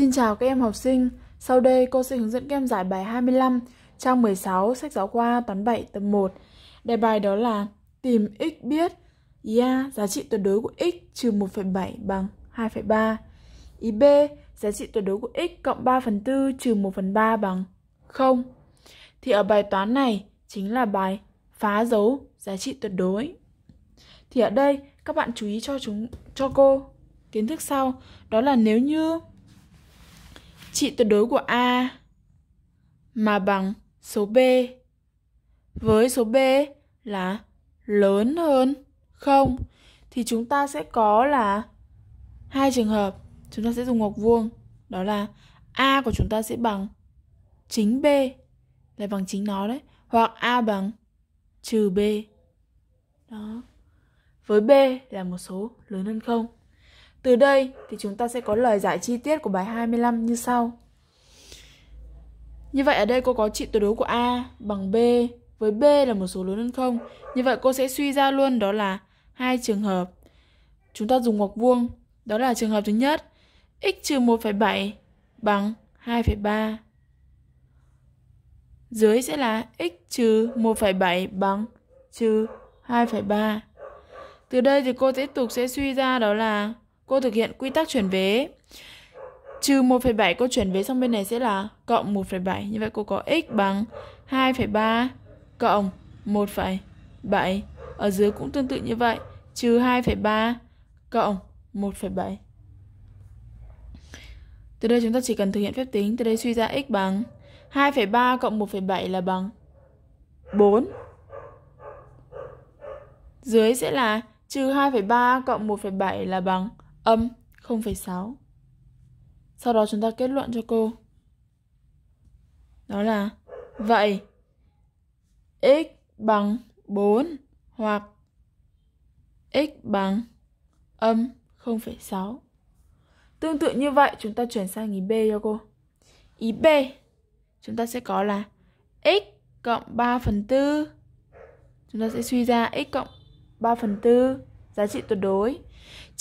Xin chào các em học sinh, sau đây cô sẽ hướng dẫn các em giải bài 25 trang 16 sách giáo khoa toán 7 tập 1. Đề bài đó là tìm x biết a giá trị tuyệt đối của x trừ 1,7 bằng 2,3. Ý B giá trị tuyệt đối của x cộng 3 phần 4 trừ 1 phần 3 bằng 0. Thì ở bài toán này chính là bài phá dấu giá trị tuyệt đối. Thì ở đây các bạn chú ý cho chúng cho cô kiến thức sau đó là nếu như trị tuyệt đối của A mà bằng số B. Với số B là lớn hơn không thì chúng ta sẽ có là hai trường hợp chúng ta sẽ dùng ngoặc vuông đó là a của chúng ta sẽ bằng chính b là bằng chính nó đấy hoặc a bằng trừ b đó với b là một số lớn hơn không từ đây thì chúng ta sẽ có lời giải chi tiết của bài 25 như sau. Như vậy ở đây cô có trị tuyệt đối của A bằng B với B là một số lớn hơn không. Như vậy cô sẽ suy ra luôn đó là hai trường hợp. Chúng ta dùng ngoặc vuông, đó là trường hợp thứ nhất, x trừ 1,7 bằng 2,3. Dưới sẽ là x trừ 1,7 bằng trừ 2,3. Từ đây thì cô tiếp tục sẽ suy ra đó là Cô thực hiện quy tắc chuyển vế. Trừ 1,7 cô chuyển vế sang bên này sẽ là cộng 1,7. Như vậy cô có x bằng 2,3 cộng 1,7. Ở dưới cũng tương tự như vậy. Trừ 2,3 cộng 1,7. Từ đây chúng ta chỉ cần thực hiện phép tính. Từ đây suy ra x bằng 2,3 cộng 1,7 là bằng 4. Dưới sẽ là trừ 2,3 cộng 1,7 là bằng âm 0,6 Sau đó chúng ta kết luận cho cô Đó là Vậy x bằng 4 hoặc x bằng âm 0,6 Tương tự như vậy chúng ta chuyển sang ý B cho cô Ý B chúng ta sẽ có là x cộng 3 phần 4 Chúng ta sẽ suy ra x cộng 3 phần 4 giá trị tuyệt đối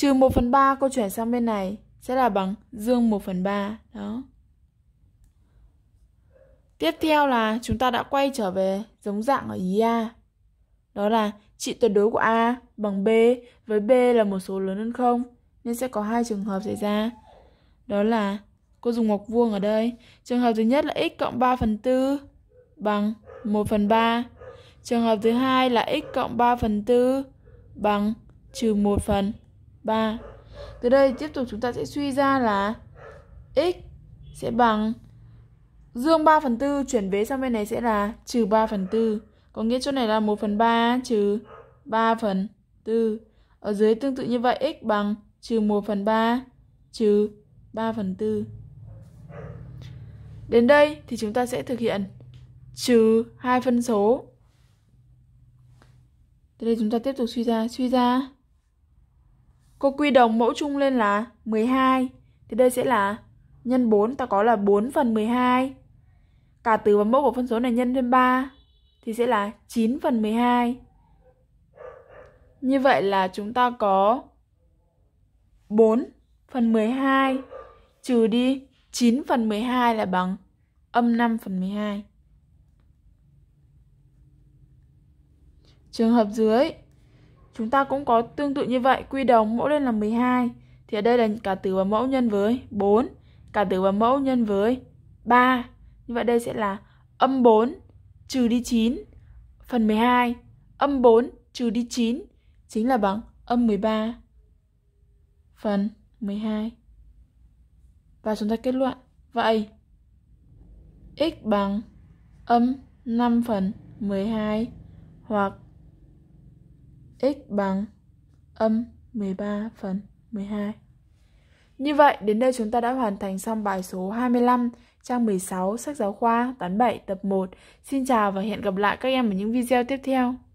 Trừ 1 phần 3 cô chuyển sang bên này sẽ là bằng dương 1 phần 3. Đó. Tiếp theo là chúng ta đã quay trở về giống dạng ở ý A. Đó là trị tuyệt đối của A bằng B với B là một số lớn hơn không nên sẽ có hai trường hợp xảy ra. Đó là cô dùng ngoặc vuông ở đây. Trường hợp thứ nhất là x cộng 3 phần 4 bằng 1 phần 3. Trường hợp thứ hai là x cộng 3 phần 4 bằng trừ 1 phần 3 từ đây tiếp tục chúng ta sẽ suy ra là x sẽ bằng dương 3 phần 4 chuyển vế sang bên này sẽ là trừ 3 phần 4 có nghĩa chỗ này là 1 phần 3 trừ 3 phần 4 ở dưới tương tự như vậy x bằng trừ 1 phần 3 trừ 3 phần 4 Đến đây thì chúng ta sẽ thực hiện trừ hai phân số. Từ đây chúng ta tiếp tục suy ra, suy ra Cô quy đồng mẫu chung lên là 12. Thì đây sẽ là nhân 4, ta có là 4 phần 12. Cả từ và mẫu của phân số này nhân thêm 3 thì sẽ là 9 phần 12. Như vậy là chúng ta có 4 phần 12 trừ đi 9 phần 12 là bằng âm 5 phần 12. Trường hợp dưới Chúng ta cũng có tương tự như vậy, quy đồng mẫu lên là 12. Thì ở đây là cả tử và mẫu nhân với 4, cả tử và mẫu nhân với 3. Như vậy đây sẽ là âm 4 trừ đi 9 phần 12. Âm 4 trừ đi 9 chính là bằng âm 13 phần 12. Và chúng ta kết luận. Vậy, x bằng âm 5 phần 12 hoặc x bằng âm 13 phần 12. Như vậy, đến đây chúng ta đã hoàn thành xong bài số 25, trang 16, sách giáo khoa, toán 7, tập 1. Xin chào và hẹn gặp lại các em ở những video tiếp theo.